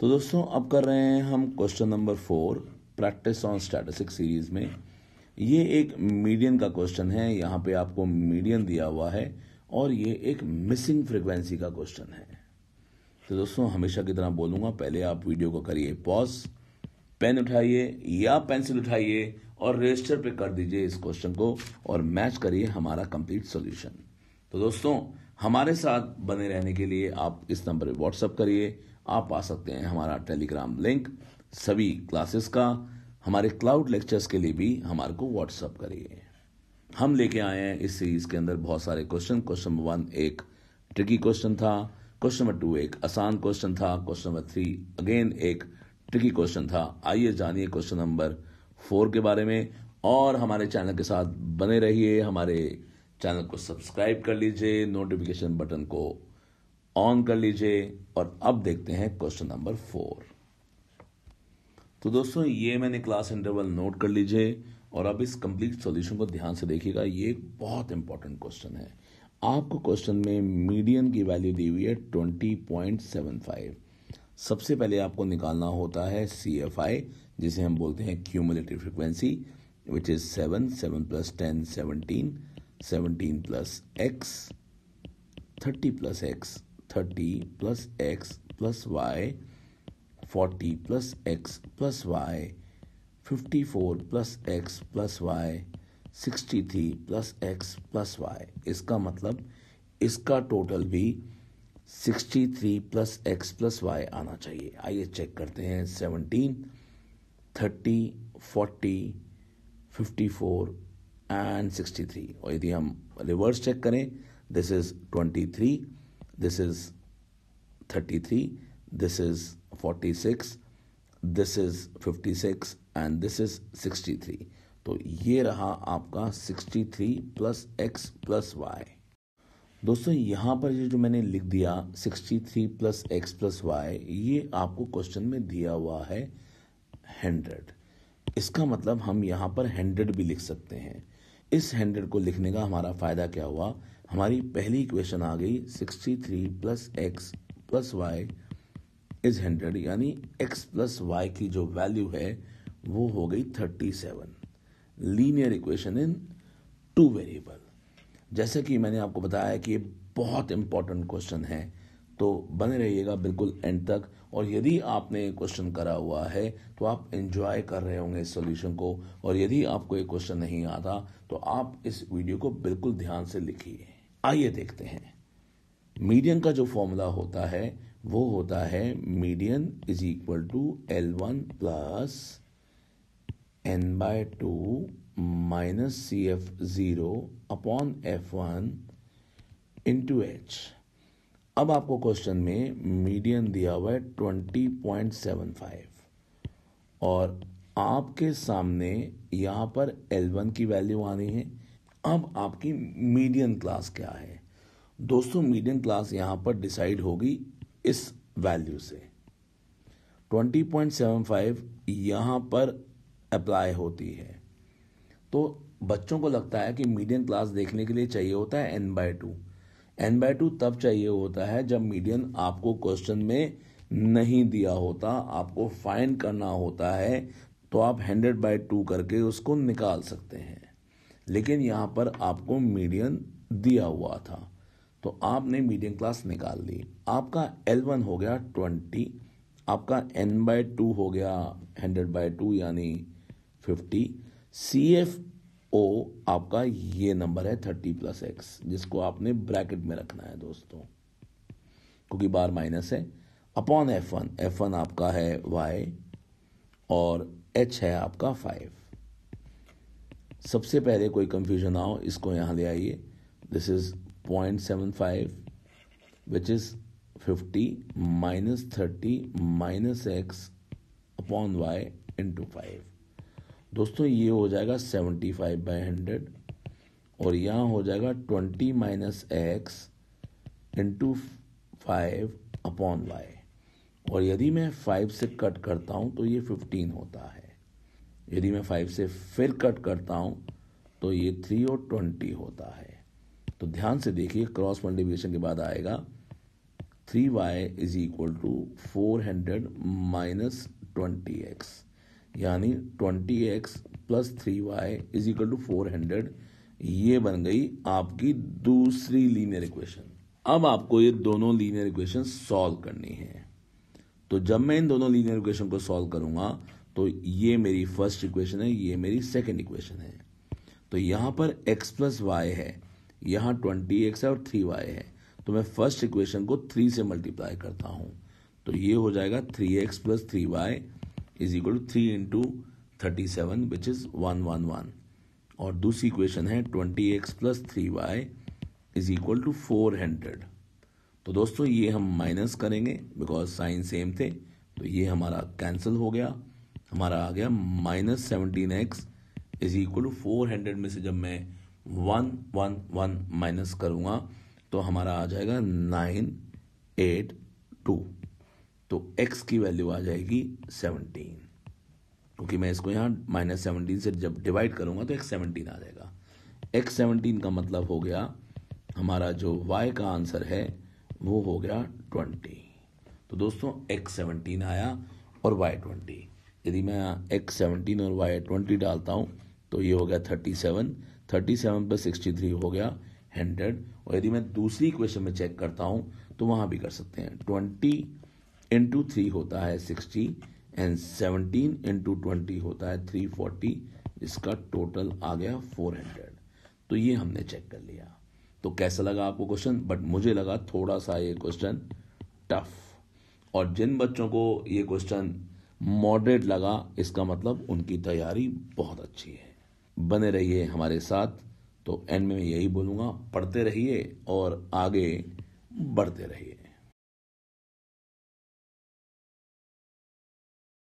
तो दोस्तों अब कर रहे हैं हम question number four practice on statistic series में ये एक मीडियन का क्वेश्चन है यहाँ पे आपको मीडियन दिया हुआ है और ये एक मिसिंग फ्रिक्वेंसी का क्वेश्चन है तो दोस्तों हमेशा की तरह बोलूंगा पहले आप वीडियो को करिए पॉज पेन उठाइए या पेंसिल उठाइए और रजिस्टर पे कर दीजिए इस क्वेश्चन को और मैच करिए हमारा कंप्लीट सॉल्यूशन तो दोस्तों हमारे साथ बने रहने के लिए आप इस नंबर पर व्हाट्सअप करिए आप पा सकते हैं हमारा टेलीग्राम लिंक सभी क्लासेस का हमारे क्लाउड लेक्चर्स के लिए भी हमारे को व्हाट्सअप करिए हम लेके आए हैं इस सीरीज के अंदर बहुत सारे क्वेश्चन क्वेश्चन नंबर वन एक ट्रिकी क्वेश्चन था क्वेश्चन नंबर टू एक आसान क्वेश्चन था क्वेश्चन नंबर थ्री अगेन एक ट्रिकी क्वेश्चन था आइए जानिए क्वेश्चन नंबर फोर के बारे में और हमारे चैनल के साथ बने रहिए हमारे चैनल को सब्सक्राइब कर लीजिए नोटिफिकेशन बटन को ऑन कर लीजिए और अब देखते हैं क्वेश्चन नंबर फोर तो दोस्तों ये मैंने क्लास इंटरवल नोट कर लीजिए और अब इस कंप्लीट सॉल्यूशन को ध्यान से देखिएगा ये एक बहुत इंपॉर्टेंट क्वेश्चन है आपको क्वेश्चन में मीडियन की वैल्यू दी हुई है ट्वेंटी पॉइंट सेवन फाइव सबसे पहले आपको निकालना होता है सी एफ आई जिसे हम बोलते हैं cumulative frequency which is seven seven plus ten seventeen seventeen plus X thirty plus X thirty plus x plus Y forty plus x plus Y fifty four plus x plus Y sixty three plus x plus Y इसका मतलब इसका total भी sixty three plus x plus Y आना चाहिए आइए check करते हैं seventeen thirty forty fifty four and sixty three और यदि हम रिवर्स चेक करें this is twenty three this is 33, this is 46, this is 56 and this is 63 तो ये रहा आपका 63 प्लस एक्स प्लस वाई दोस्तों यहाँ पर ये जो मैंने लिख दिया 63 प्लस एक्स प्लस वाई ये आपको क्वेश्चन में दिया हुआ है 100 इसका मतलब हम यहाँ पर 100 भी लिख सकते हैं इस 100 को लिखने का हमारा फ़ायदा क्या हुआ हमारी पहली इक्वेशन आ गई 63 three plus x plus y is hundred यानी एक्स प्लस वाई की जो वैल्यू है वो हो गई 37 linear equation in two variable जैसे कि मैंने आपको बताया कि ये बहुत इंपॉर्टेंट क्वेश्चन है तो बने रहिएगा बिल्कुल एंड तक और यदि आपने ये क्वेश्चन करा हुआ है तो आप इन्जॉय कर रहे होंगे इस सोल्यूशन को और यदि आपको ये क्वेश्चन नहीं आता तो आप इस वीडियो को बिल्कुल ध्यान से लिखिए आइए देखते हैं मीडियन का जो फॉर्मूला होता है वो होता है median is equal to l one plus n by two minus c f zero upon f one into h अब आपको क्वेश्चन में मीडियन दिया हुआ है ट्वेंटी पॉइंट सेवन फाइव और आपके सामने यहाँ पर एल वन की वैल्यू आनी है अब आपकी मीडियम क्लास क्या है दोस्तों मीडियम क्लास यहाँ पर डिसाइड होगी इस वैल्यू से 20.75 यहाँ पर अप्लाई होती है तो बच्चों को लगता है कि मीडियम क्लास देखने के लिए चाहिए होता है n by two n by two तब चाहिए होता है जब मीडियम आपको क्वेश्चन में नहीं दिया होता आपको फाइंड करना होता है तो आप हंड्रेड बाय टू करके उसको निकाल सकते हैं लेकिन यहाँ पर आपको मीडियन दिया हुआ था तो आपने मीडियम क्लास निकाल ली आपका एल वन हो गया ट्वेंटी आपका एन बाय टू हो गया हंड्रेड बाय टू यानी फिफ्टी सी एफ ओ आपका ये नंबर है थर्टी प्लस एक्स जिसको आपने ब्रैकेट में रखना है दोस्तों क्योंकि बार माइनस है upon f one f one आपका है वाई और एच है आपका फाइव सबसे पहले कोई कन्फ्यूजन ना हो इसको यहाँ ले आइए this is point seven five which is fifty minus thirty minus x upon y into five दोस्तों ये हो जाएगा सेवेंटी फाइव बाई हंड्रेड और यहाँ हो जाएगा twenty minus x into five upon y और यदि मैं फाइव से कट करता हूँ तो ये फिफ्टीन होता है यदि मैं फाइव से फिर कट करता हूं तो ये थ्री और ट्वेंटी होता है तो ध्यान से देखिए क्रॉस मल्टीप्लिकेशन के बाद आएगा three y is equal to four hundred minus twenty x यानी twenty x plus three y is equal to four hundred ये बन गई आपकी दूसरी लीनियर इक्वेशन अब आपको ये दोनों लीनियर इक्वेशन सॉल्व करनी है तो जब मैं इन दोनों लीनियर इक्वेशन को सॉल्व करूंगा तो ये मेरी फर्स्ट इक्वेशन है ये मेरी सेकेंड इक्वेशन है तो यहाँ पर एक्स प्लस वाई है यहाँ ट्वेंटी एक्स है और थ्री वाई है तो मैं फर्स्ट इक्वेशन को थ्री से मल्टीप्लाई करता हूँ तो ये हो जाएगा three x plus three y is equal to three into thirty seven which is one one one और दूसरी इक्वेशन है twenty x plus three y is equal to four hundred तो दोस्तों ये हम माइनस करेंगे बिकॉज साइन सेम थे तो ये हमारा कैंसिल हो गया हमारा आ गया minus seventeen x is equal to four hundred में से जब मैं वन वन वन माइनस करूँगा तो हमारा आ जाएगा नाइन एट टू तो x की वैल्यू आ जाएगी सेवनटीन क्योंकि मैं इसको यहाँ माइनस सेवनटीन से जब डिवाइड करूँगा तो एक्स सेवनटीन आ जाएगा एक्स सेवनटीन का मतलब हो गया हमारा जो y का आंसर है वो हो गया ट्वेंटी तो दोस्तों एक्स सेवनटीन आया और वाई ट्वेंटी यदि मैं एक्स सेवनटीन और वाई ट्वेंटी डालता हूँ तो ये हो गया थर्टी सेवन थर्टी सेवन पर सिक्सटी थ्री हो गया हंड्रेड और यदि मैं दूसरी क्वेश्चन में चेक करता हूँ तो वहाँ भी कर सकते हैं ट्वेंटी इंटू थ्री होता है sixty and seventeen into twenty होता है थ्री फोर्टी इसका टोटल आ गया फोर हंड्रेड तो ये हमने चेक कर लिया तो कैसा लगा आपको क्वेश्चन बट मुझे लगा थोड़ा सा ये क्वेश्चन टफ और जिन बच्चों को ये क्वेश्चन मॉडरेट लगा इसका मतलब उनकी तैयारी बहुत अच्छी है बने रहिए हमारे साथ तो एंड में यही बोलूँगा पढ़ते रहिए और आगे बढ़ते रहिए